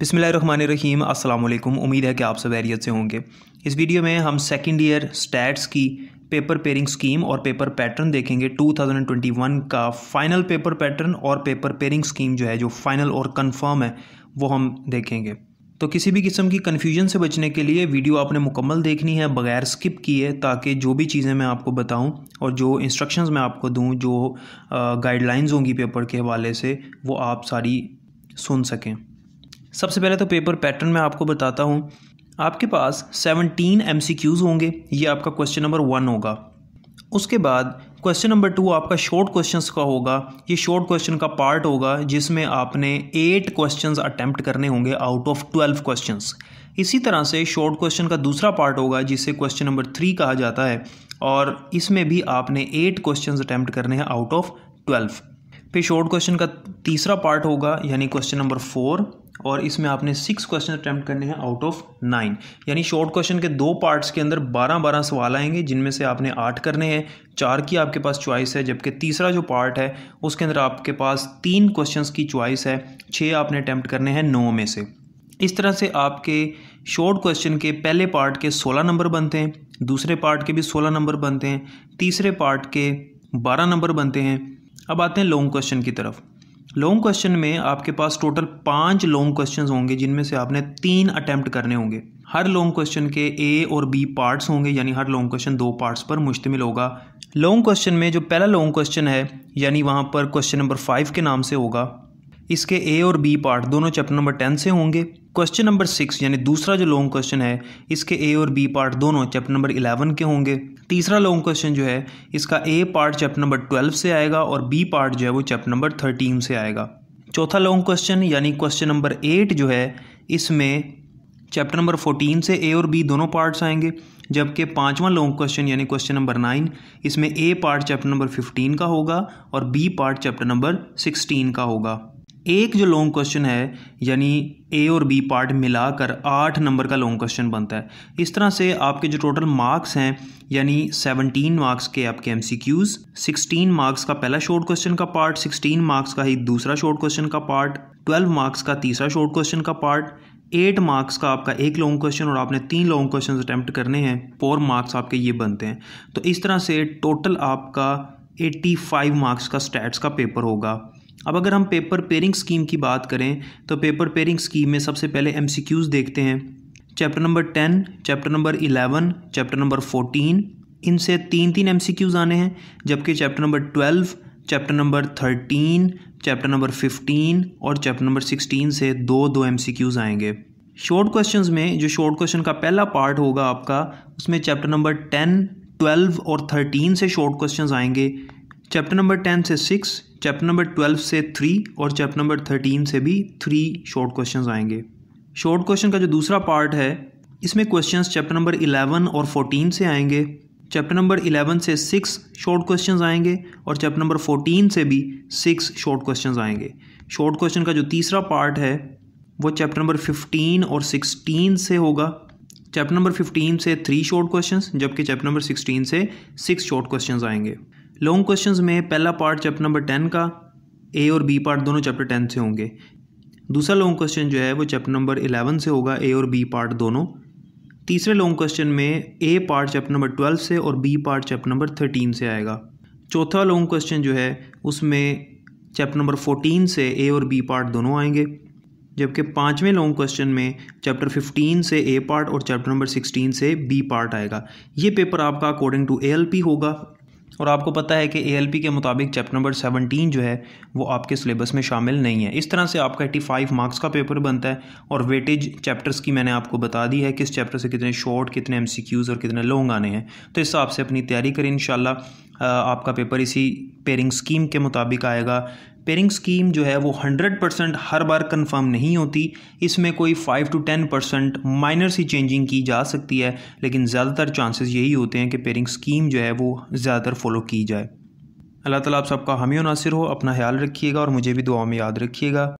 बिसमीम अल्लाम उम्मीद है कि आप सब एरियत से होंगे इस वीडियो में हम सेकेंड ईयर स्टैट्स की पेपर पेयरिंग स्कीम और पेपर पैटर्न देखेंगे 2021 का फाइनल पेपर पैटर्न और पेपर पेयरिंग स्कीम जो है जो फाइनल और कन्फर्म है वो हम देखेंगे तो किसी भी किस्म की कन्फ्यूजन से बचने के लिए वीडियो आपने मुकम्मल देखनी है बगैर स्किप किए ताकि जो भी चीज़ें मैं आपको बताऊं और जो इंस्ट्रक्शंस मैं आपको दूं जो गाइडलाइंस होंगी पेपर के हवाले से वो आप सारी सुन सकें सबसे पहले तो पेपर पैटर्न में आपको बताता हूँ आपके पास 17 एम होंगे ये आपका क्वेश्चन नंबर वन होगा उसके बाद क्वेश्चन नंबर टू आपका शॉर्ट क्वेश्चंस का होगा ये शॉर्ट क्वेश्चन का पार्ट होगा जिसमें आपने एट क्वेश्चंस अटैम्प्ट करने होंगे आउट ऑफ ट्वेल्व क्वेश्चंस इसी तरह से शॉर्ट क्वेश्चन का दूसरा पार्ट होगा जिसे क्वेश्चन नंबर थ्री कहा जाता है और इसमें भी आपने एट क्वेश्चन अटैम्प्ट करने हैं आउट ऑफ ट्वेल्व फिर शॉर्ट क्वेश्चन का तीसरा पार्ट होगा यानी क्वेश्चन नंबर फोर और इसमें आपने सिक्स क्वेश्चन अटैम्प्ट करने हैं आउट ऑफ नाइन यानी शॉर्ट क्वेश्चन के दो पार्ट्स के अंदर बारह बारह सवाल आएंगे जिनमें से आपने आठ करने हैं चार की आपके पास चॉइस है जबकि तीसरा जो पार्ट है उसके अंदर आपके पास तीन क्वेश्चन की चॉइस है छः आपने अटैम्प्ट करने हैं नौ में से इस तरह से आपके शॉर्ट क्वेश्चन के पहले पार्ट के सोलह नंबर बनते हैं दूसरे पार्ट के भी सोलह नंबर बनते हैं तीसरे पार्ट के बारह नंबर बनते हैं अब आते हैं लॉन्ग क्वेश्चन की तरफ लॉन्ग क्वेश्चन में आपके पास टोटल पांच लॉन्ग क्वेश्चन होंगे जिनमें से आपने तीन अटैम्प्ट करने होंगे हर लॉन्ग क्वेश्चन के ए और बी पार्ट्स होंगे यानी हर लॉन्ग क्वेश्चन दो पार्ट्स पर मुश्तमिल होगा लॉन्ग क्वेश्चन में जो पहला लॉन्ग क्वेश्चन है यानी वहाँ पर क्वेश्चन नंबर फाइव के नाम से होगा इसके ए और बी पार्ट दोनों चैप्टर नंबर टेन से होंगे क्वेश्चन नंबर सिक्स यानी दूसरा जो लॉन्ग क्वेश्चन है इसके ए और बी पार्ट दोनों चैप्टर नंबर इलेवन के होंगे तीसरा लॉन्ग क्वेश्चन जो है इसका A part chapter number twelve से आएगा और बी पार्ट जो है वो चैप्टर नंबर थर्टीन से आएगा चौथा लॉन्ग क्वेश्चन यानी क्वेश्चन नंबर एट जो है इसमें चैप्टर नंबर फोर्टीन से ए और बी दोनों पार्ट्स आएंगे जबकि पांचवा लॉन्ग क्वेश्चन यानी क्वेश्चन नंबर नाइन इसमें A part chapter number fifteen का होगा और B part chapter number sixteen का होगा एक जो लॉन्ग क्वेश्चन है यानी ए और बी पार्ट मिलाकर आठ नंबर का लॉन्ग क्वेश्चन बनता है इस तरह से आपके जो टोटल मार्क्स हैं यानी सेवनटीन मार्क्स के आपके M C Qs sixteen marks का पहला शॉर्ट क्वेश्चन का पार्ट सिक्सटीन मार्क्स का ही दूसरा शॉर्ट क्वेश्चन का पार्ट ट्वेल्व मार्क्स का तीसरा शॉर्ट क्वेश्चन का पार्ट एट मार्क्स का आपका एक लॉन्ग क्वेश्चन और आपने तीन लॉन्ग क्वेश्चन अटैम्प्ट करने हैं फोर मार्क्स आपके ये बनते हैं तो इस तरह से टोटल आपका 85 मार्क्स का स्टैट्स का पेपर होगा अब अगर हम पेपर पेयरिंग स्कीम की बात करें तो पेपर पेयरिंग स्कीम में सबसे पहले एम देखते हैं chapter number ten chapter number eleven chapter number fourteen इनसे तीन तीन एम आने हैं जबकि chapter number twelve chapter number thirteen chapter number fifteen और चैप्टर नंबर सिक्सटीन से दो दो एम आएंगे शॉर्ट क्वेश्चन में जो शॉर्ट क्वेश्चन का पहला पार्ट होगा आपका उसमें चैप्टर नंबर टेन ट्वेल्व और थर्टीन से शॉर्ट क्वेश्चन आएंगे चैप्टर नंबर टेन से सिक्स चैप्टर नंबर ट्वेल्व से थ्री और चैप्टर नंबर थर्टीन से भी थ्री शॉर्ट क्वेश्चन आएंगे शॉर्ट क्वेश्चन का जो दूसरा पार्ट है इसमें क्वेश्चन चैप्टर नंबर इलेवन और फोर्टीन से आएंगे चैप्टर नंबर इलेवन से सिक्स शॉर्ट क्वेश्चन आएंगे और चैप्टर नंबर फोर्टीन से भी सिक्स शॉर्ट क्वेश्चन आएंगे शॉर्ट क्वेश्चन का जो तीसरा पार्ट है वो चैप्टर नंबर फिफ्टीन और सिक्सटीन से होगा चैप्टर नंबर फिफ्टीन से थ्री शॉर्ट क्वेश्चन जबकि चैप्टर नंबर सिक्सटीन से सिक्स शॉर्ट क्वेश्चन आएंगे लॉन्ग क्वेश्चन में पहला पार्ट चैप्टर नंबर टेन का ए और बी पार्ट दोनों चैप्टर टेन से होंगे दूसरा लॉन्ग क्वेश्चन जो है वो चैप्टर नंबर इलेवन से होगा ए और बी पार्ट दोनों तीसरे लॉन्ग क्वेश्चन में A part chapter number twelve से और B part chapter number thirteen से आएगा चौथा लॉन्ग क्वेश्चन जो है उसमें चैप्टर नंबर फोर्टीन से ए और बी पार्ट दोनों आएंगे जबकि पाँचवें लॉन्ग क्वेश्चन में चैप्टर फिफ्टीन से ए पार्ट और चैप्टर नंबर सिक्सटीन से बी पार्ट आएगा ये पेपर आपका अकॉर्डिंग टू ए होगा और आपको पता है कि ए के मुताबिक चैप्टर नंबर सेवनटीन जो है वो आपके सिलेबस में शामिल नहीं है इस तरह से आपका एट्टी फाइव मार्क्स का पेपर बनता है और वेटेज चैप्टर्स की मैंने आपको बता दी है किस चैप्टर से कितने शॉर्ट कितने एम और कितने लॉन्ग आने हैं तो इस हिसाब से अपनी तैयारी करें इन आपका पेपर इसी पेयरिंग स्कीम के मुताबिक आएगा पेयरिंग स्कीम जो है वो 100 परसेंट हर बार कंफर्म नहीं होती इसमें कोई 5 टू 10 परसेंट माइनर सी चेंजिंग की जा सकती है लेकिन ज़्यादातर चांसेस यही होते हैं कि पेयरिंग स्कीम जो है वो ज़्यादातर फॉलो की जाए अल्लाह ताला आप सबका हामी नासिर हो अपना ख्याल रखिएगा और मुझे भी दुआ में याद रखिएगा